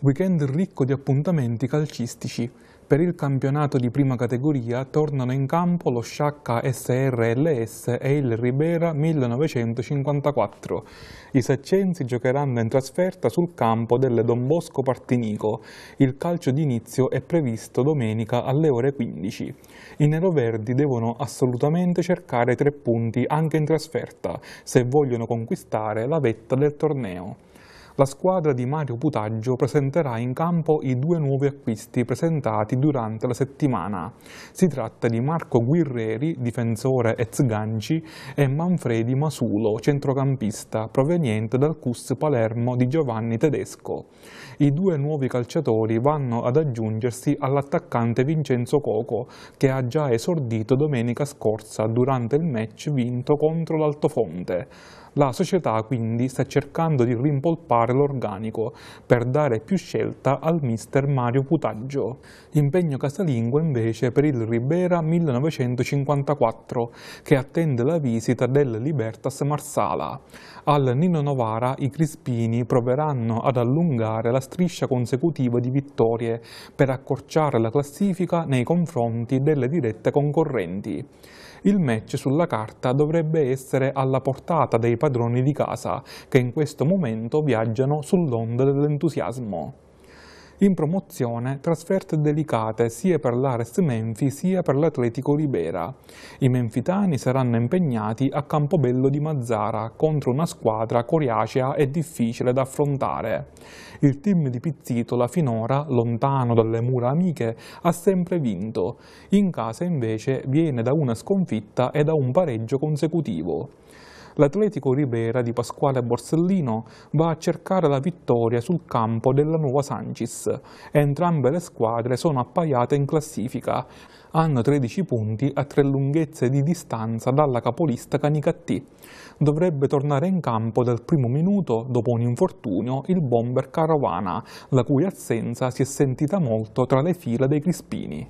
Weekend ricco di appuntamenti calcistici. Per il campionato di prima categoria tornano in campo lo Sciacca SRLS e il Ribera 1954. I saccensi giocheranno in trasferta sul campo del Don Bosco Partinico. Il calcio d'inizio è previsto domenica alle ore 15. I neroverdi devono assolutamente cercare tre punti anche in trasferta se vogliono conquistare la vetta del torneo la squadra di Mario Putaggio presenterà in campo i due nuovi acquisti presentati durante la settimana. Si tratta di Marco Guerreri, difensore e Zganci, e Manfredi Masulo, centrocampista, proveniente dal CUS Palermo di Giovanni Tedesco. I due nuovi calciatori vanno ad aggiungersi all'attaccante Vincenzo Coco, che ha già esordito domenica scorsa durante il match vinto contro l'Altofonte. La società quindi sta cercando di rimpolpare l'organico per dare più scelta al mister Mario Putaggio. Impegno casalingo invece per il Ribera 1954 che attende la visita del Libertas Marsala. Al Nino Novara i Crispini proveranno ad allungare la striscia consecutiva di vittorie per accorciare la classifica nei confronti delle dirette concorrenti. Il match sulla carta dovrebbe essere alla portata dei partiti padroni di casa che in questo momento viaggiano sull'onda dell'entusiasmo. In promozione trasferte delicate sia per l'Ares Menfi sia per l'Atletico Ribera. I menfitani saranno impegnati a Campobello di Mazzara contro una squadra coriacea e difficile da affrontare. Il team di Pizzitola finora, lontano dalle mura amiche, ha sempre vinto. In casa invece viene da una sconfitta e da un pareggio consecutivo l'Atletico Ribera di Pasquale Borsellino va a cercare la vittoria sul campo della nuova Sancis. Entrambe le squadre sono appaiate in classifica. Hanno 13 punti a tre lunghezze di distanza dalla capolista Canicattì. Dovrebbe tornare in campo dal primo minuto, dopo un infortunio, il bomber Carovana, la cui assenza si è sentita molto tra le fila dei Crispini.